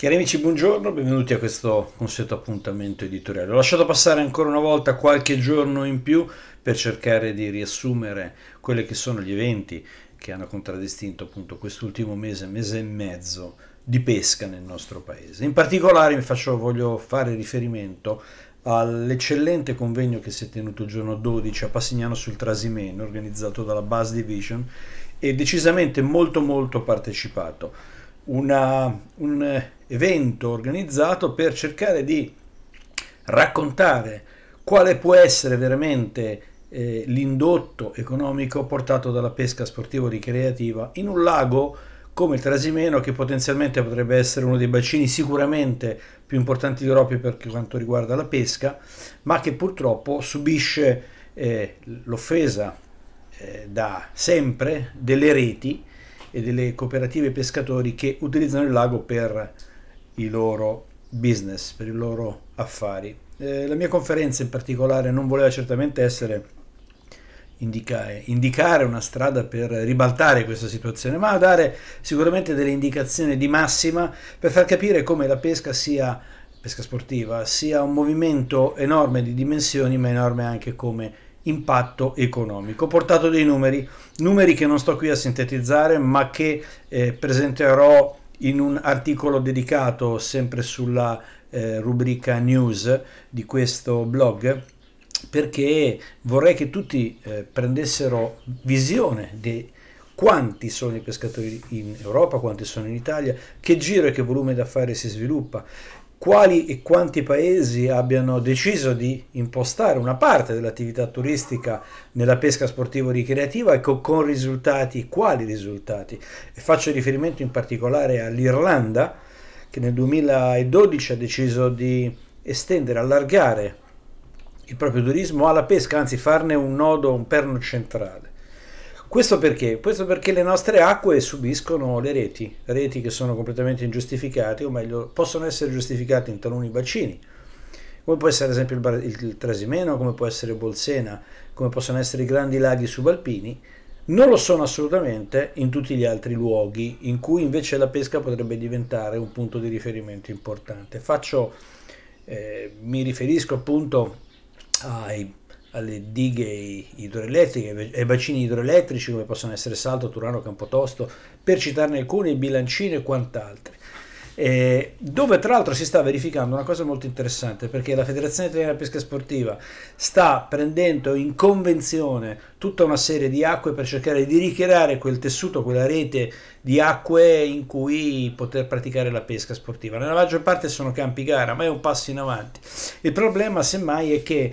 Cari amici, buongiorno, benvenuti a questo consueto appuntamento editoriale. Ho lasciato passare ancora una volta qualche giorno in più per cercare di riassumere quelli che sono gli eventi che hanno contraddistinto appunto quest'ultimo mese, mese e mezzo di pesca nel nostro paese. In particolare faccio, voglio fare riferimento all'eccellente convegno che si è tenuto il giorno 12 a Passignano sul Trasimeno, organizzato dalla Bass Division e decisamente molto molto partecipato una, un evento organizzato per cercare di raccontare quale può essere veramente eh, l'indotto economico portato dalla pesca sportiva ricreativa in un lago come il Trasimeno che potenzialmente potrebbe essere uno dei bacini sicuramente più importanti d'Europa per quanto riguarda la pesca, ma che purtroppo subisce eh, l'offesa eh, da sempre delle reti e delle cooperative pescatori che utilizzano il lago per i loro business, per i loro affari. Eh, la mia conferenza in particolare non voleva certamente essere indicare, indicare una strada per ribaltare questa situazione, ma dare sicuramente delle indicazioni di massima per far capire come la pesca sia pesca sportiva sia un movimento enorme di dimensioni ma enorme anche come impatto economico. Ho portato dei numeri, numeri che non sto qui a sintetizzare, ma che eh, presenterò in un articolo dedicato sempre sulla eh, rubrica news di questo blog perché vorrei che tutti eh, prendessero visione di quanti sono i pescatori in Europa, quanti sono in Italia, che giro e che volume d'affari si sviluppa, quali e quanti paesi abbiano deciso di impostare una parte dell'attività turistica nella pesca sportivo-ricreativa e con risultati, quali risultati. E faccio riferimento in particolare all'Irlanda che nel 2012 ha deciso di estendere, allargare il proprio turismo alla pesca, anzi farne un nodo, un perno centrale. Questo perché? Questo perché le nostre acque subiscono le reti, reti che sono completamente ingiustificate, o meglio, possono essere giustificate in taluni bacini, come può essere ad esempio il, il, il Trasimeno, come può essere Bolsena, come possono essere i grandi laghi subalpini, non lo sono assolutamente in tutti gli altri luoghi in cui invece la pesca potrebbe diventare un punto di riferimento importante. Faccio, eh, mi riferisco appunto ai alle dighe idroelettriche ai bacini idroelettrici come possono essere Salto, Turano, Campotosto, per citarne alcuni, Bilancino e quant'altri. Eh, dove tra l'altro si sta verificando una cosa molto interessante perché la Federazione Italiana Pesca Sportiva sta prendendo in convenzione tutta una serie di acque per cercare di ricreare quel tessuto, quella rete di acque in cui poter praticare la pesca sportiva. Nella maggior parte sono campi gara, ma è un passo in avanti. Il problema semmai è che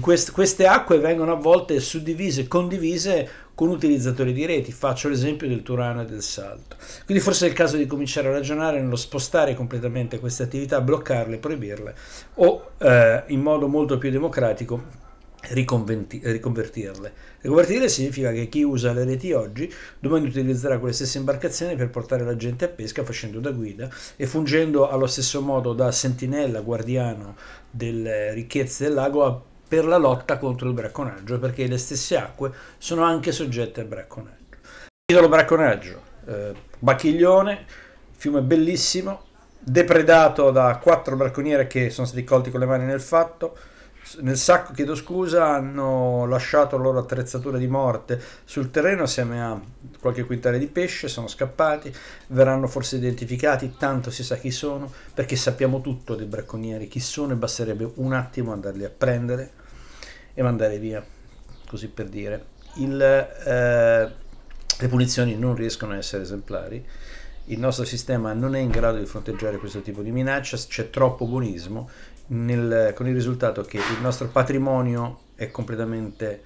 Quest- queste acque vengono a volte suddivise e condivise con utilizzatori di reti, faccio l'esempio del Turano e del Salto. Quindi forse è il caso di cominciare a ragionare nello spostare completamente queste attività, bloccarle, proibirle o eh, in modo molto più democratico Riconventi- riconvertirle. Riconvertirle significa che chi usa le reti oggi domani utilizzerà quelle stesse imbarcazioni per portare la gente a pesca facendo da guida e fungendo allo stesso modo da sentinella, guardiano delle ricchezze del lago a per la lotta contro il bracconaggio, perché le stesse acque sono anche soggette al bracconaggio. Titolo bracconaggio, eh, Bacchiglione, fiume bellissimo, depredato da quattro bracconieri che sono stati colti con le mani nel fatto, nel sacco, chiedo scusa, hanno lasciato la loro attrezzatura di morte sul terreno assieme a qualche quintale di pesce, sono scappati, verranno forse identificati, tanto si sa chi sono, perché sappiamo tutto dei bracconieri, chi sono e basterebbe un attimo andarli a prendere e mandare via, così per dire. Il, eh, le punizioni non riescono a essere esemplari, il nostro sistema non è in grado di fronteggiare questo tipo di minaccia, c'è troppo buonismo, nel, con il risultato che il nostro patrimonio è completamente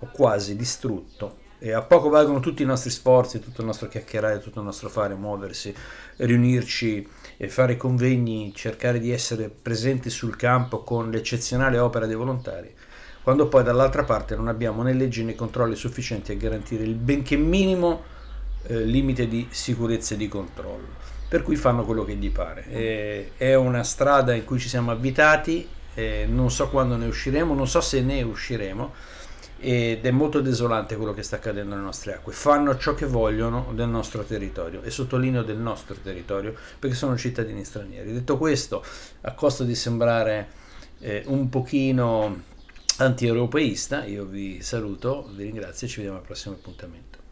o quasi distrutto e a poco valgono tutti i nostri sforzi, tutto il nostro chiacchierare, tutto il nostro fare, muoversi, riunirci, e fare convegni, cercare di essere presenti sul campo con l'eccezionale opera dei volontari quando poi dall'altra parte non abbiamo né leggi né controlli sufficienti a garantire il benché minimo eh, limite di sicurezza e di controllo. Per cui fanno quello che gli pare. E, è una strada in cui ci siamo avvitati, eh, non so quando ne usciremo, non so se ne usciremo, ed è molto desolante quello che sta accadendo nelle nostre acque. Fanno ciò che vogliono del nostro territorio e sottolineo del nostro territorio perché sono cittadini stranieri. Detto questo, a costo di sembrare eh, un pochino antieuropeista. Io vi saluto, vi ringrazio e ci vediamo al prossimo appuntamento.